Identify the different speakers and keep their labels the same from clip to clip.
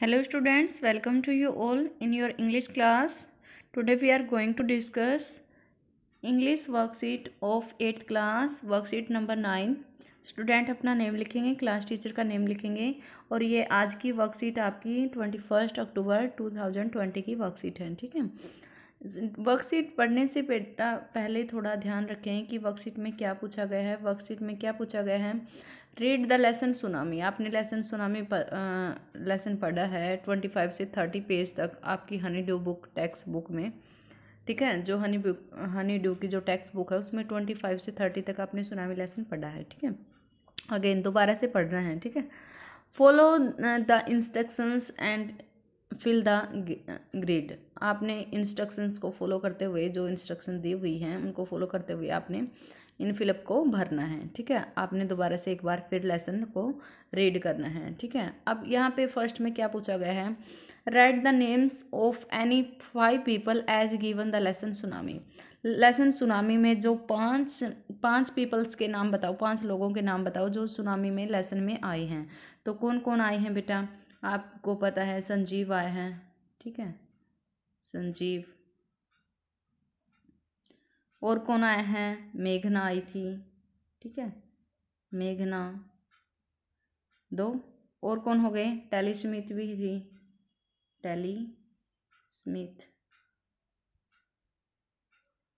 Speaker 1: hello students welcome to you all in your English class today we are going to discuss English worksheet of 8th class worksheet number nine student अपना name लिखेंगे class teacher का name लिखेंगे और ये आज की worksheet आपकी twenty first October two thousand twenty की वर्कशीट है ठीक है वर्कशीट पढ़ने से बेटा पहले थोड़ा ध्यान रखें कि वर्कशीट में क्या पूछा गया है वर्कशीट में क्या पूछा गया है रीड द लेसन सुनामी आपने लेसन सुनामी पर लेसन पढ़ा है ट्वेंटी फाइव से थर्टी पेज तक आपकी Honeydew book text book में ठीक है जो हनी बुक हनी ड्यू की जो टेक्स्ट बुक है उसमें ट्वेंटी फाइव से थर्टी तक आपने सुनामी लेसन पढ़ा है ठीक है अगेन दोबारा से पढ़ना है ठीक है follow the instructions and fill the grid आपने इंस्ट्रक्शंस को फॉलो करते हुए जो इंस्ट्रक्शन दी हुई हैं उनको फॉलो करते हुए आपने इन फिलअप को भरना है ठीक है आपने दोबारा से एक बार फिर लेसन को रीड करना है ठीक है अब यहाँ पे फर्स्ट में क्या पूछा गया है write the names of any five people as given the lesson tsunami lesson tsunami में जो पांच पांच पीपल्स के नाम बताओ पांच लोगों के नाम बताओ जो सुनामी में लेसन में आए हैं तो कौन कौन आए हैं बेटा आपको पता है संजीव आए हैं ठीक है संजीव और कौन आए हैं मेघना आई थी ठीक है मेघना दो और कौन हो गए टैली स्मिथ भी थी टैली स्मिथ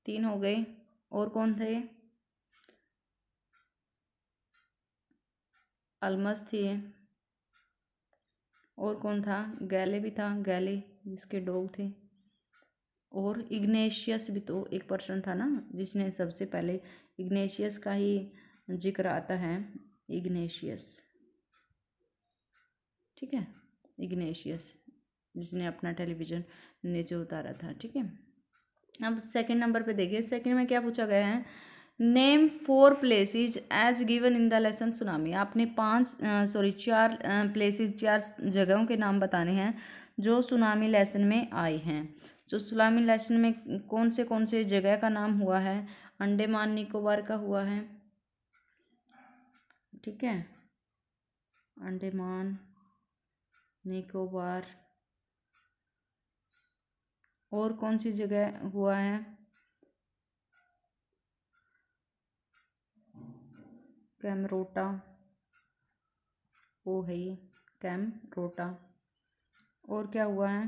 Speaker 1: तीन हो गए और कौन थे अलमस थी और कौन था गैले भी था गैले जिसके डॉग थे और इग्नेशियस भी तो एक पर्सन था ना जिसने सबसे पहले इग्नेशियस का ही जिक्र आता है इग्नेशियस ठीक है इग्नेशियस जिसने अपना टेलीविज़न नीचे उतारा था ठीक है अब सेकंड नंबर पे देखिए सेकंड में क्या पूछा गया है name four places as given in the lesson tsunami आपने पांच सॉरी चार प्लेसेस चार जगहों के नाम बताने हैं जो सुनामी लेसन में आए हैं जो सुलामी लाइसन में कौन से कौन से जगह का नाम हुआ है अंडेमान निकोबार का हुआ है ठीक है अंडेमान निकोबार और कौन सी जगह हुआ है कैमरोटा वो है कैमरोटा और क्या हुआ है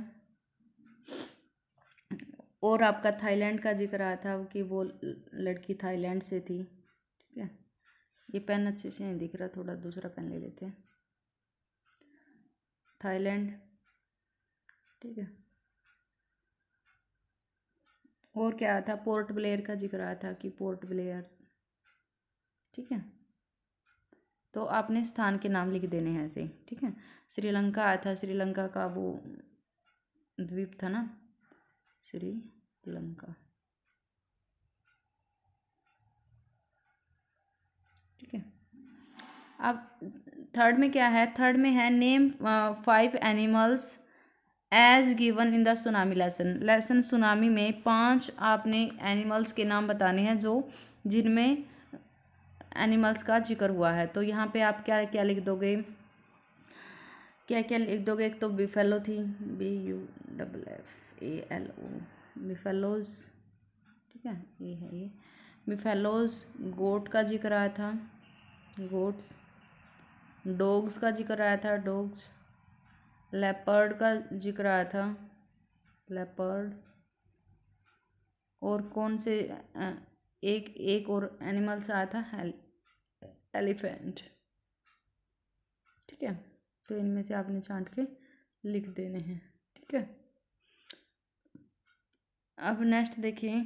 Speaker 1: और आपका थाईलैंड का जिक्र आया था कि वो लड़की थाईलैंड से थी ठीक है ये पेन अच्छे से नहीं दिख रहा थोड़ा दूसरा पेन ले लेते हैं थाईलैंड ठीक है और क्या आया था पोर्ट ब्लेयर का जिक्र आया था कि पोर्ट ब्लेयर ठीक है तो आपने स्थान के नाम लिख देने हैं ऐसे ठीक है श्रीलंका आया था श्रीलंका का वो द्वीप था ना श्री लंका ठीक है अब थर्ड में क्या है थर्ड में है name five animals as given in the tsunami lesson lesson tsunami में पांच आपने एनिमल्स के नाम बताने हैं जो जिनमें एनिमल्स का जिक्र हुआ है तो यहाँ पे आप क्या क्या लिख दोगे क्या क्या लिख दोगे एक तो बीफेलो थी B U double F A L O buffaloes ठीक है ये है ये मिफेलोज गोट का जिक्र आया था गोट्स डॉग्स का जिक्र आया था डॉग्स लेपर्ड का जिक्र आया था लेपर्ड और कौन से एक एक और एनिमल्स आया था एलिफेंट ठीक है तो इनमें से आपने चाट के लिख देने हैं ठीक है अब नेक्स्ट देखिए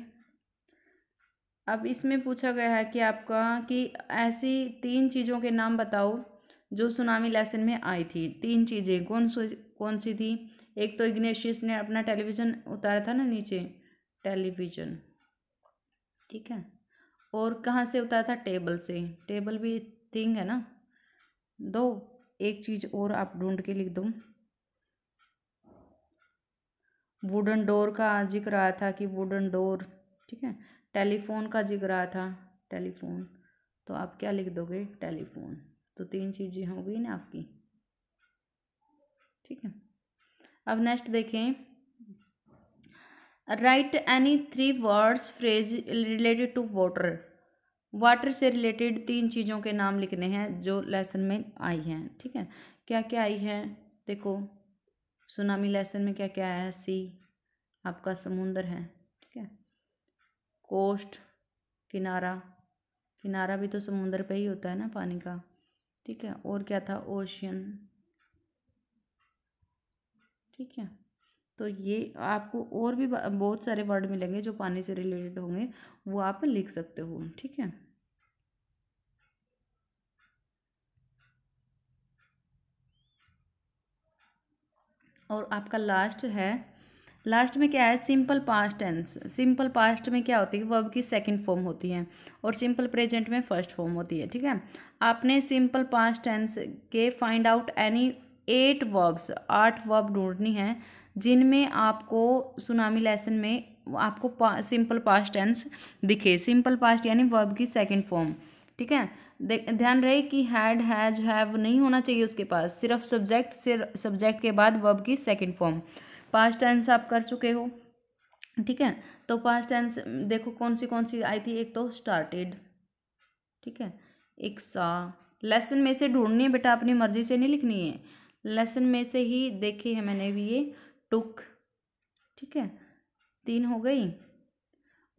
Speaker 1: अब इसमें पूछा गया है कि आपका कि ऐसी तीन चीज़ों के नाम बताओ जो सुनामी लेसन में आई थी तीन चीज़ें कौन सी कौन सी थी एक तो इग्नेशियस ने अपना टेलीविज़न उतारा था ना नीचे टेलीविज़न ठीक है और कहाँ से उतारा था टेबल से टेबल भी थिंग है ना दो एक चीज़ और आप ढूंढ के लिख दो वुडन डोर का जिक्र आया था कि वुडन डोर ठीक है टेलीफोन का जिक्र आया था टेलीफोन तो आप क्या लिख दोगे टेलीफोन तो तीन चीज़ें हो गई ना आपकी ठीक है अब नेक्स्ट देखें write any three words phrase related to water water से रिलेटेड तीन चीज़ों के नाम लिखने हैं जो लेसन में आई हैं ठीक है क्या क्या आई है देखो सुनामी लेसन में क्या क्या आया सी आपका समुंदर है ठीक है कोस्ट किनारा किनारा भी तो समुंदर पे ही होता है ना पानी का ठीक है और क्या था ओशियन ठीक है तो ये आपको और भी बहुत सारे वर्ड मिलेंगे जो पानी से रिलेटेड होंगे वो आप लिख सकते हो ठीक है और आपका लास्ट है लास्ट में क्या है simple past tense simple past में क्या होती है वर्ब की सेकंड फॉर्म होती है और सिंपल प्रेजेंट में फर्स्ट फॉर्म होती है ठीक है आपने सिंपल पास्ट टेंस के find out any eight verbs आठ वर्ब ढूंढनी है जिनमें आपको सुनामी लेसन में आपको सिंपल पास्ट टेंस दिखे सिंपल पास्ट यानी वर्ब की सेकेंड फॉर्म ठीक है ध्यान रहे कि हैड हैज हैव नहीं होना चाहिए उसके पास सिर्फ सब्जेक्ट सिर्फ सब्जेक्ट के बाद वर्ब की सेकंड फॉर्म पास्ट टेंस आप कर चुके हो ठीक है तो पास्ट टेंस देखो कौन सी कौन सी आई थी एक तो स्टार्टेड ठीक है एक सा लेसन में से ढूंढनी है बेटा अपनी मर्जी से नहीं लिखनी है लेसन में से ही देखी है मैंने भी ये टुक ठीक है तीन हो गई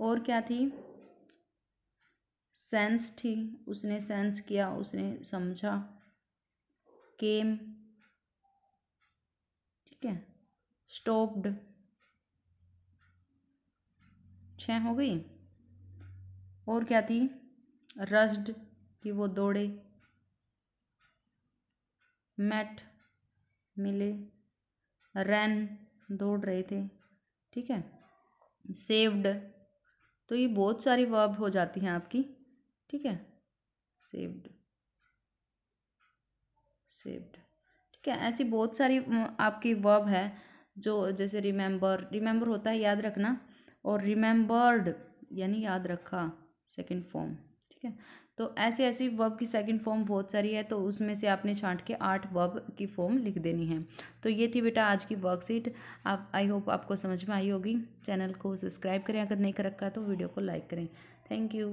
Speaker 1: और क्या थी सेंस थी उसने सेंस किया उसने समझा केम ठीक है स्टॉप्ड छह हो गई और क्या थी रस्ड कि वो दौड़े मैट मिले रैन दौड़ रहे थे ठीक है सेव्ड तो ये बहुत सारी वर्ब हो जाती हैं आपकी ठीक है सेव्ड सेव्ड ठीक है ऐसी बहुत सारी आपकी वर्ब है जो जैसे रिमेंबर रिमेंबर होता है याद रखना और रिमेंबर्ड यानी याद रखा सेकंड फॉर्म ठीक है तो ऐसे ऐसी वर्ब की सेकंड फॉर्म बहुत सारी है तो उसमें से आपने छांट के आठ वर्ब की फॉर्म लिख देनी है तो ये थी बेटा आज की वर्कशीट आप आई होप आपको समझ में आई होगी चैनल को सब्सक्राइब करें अगर नहीं कर रखा तो वीडियो को लाइक करें थैंक यू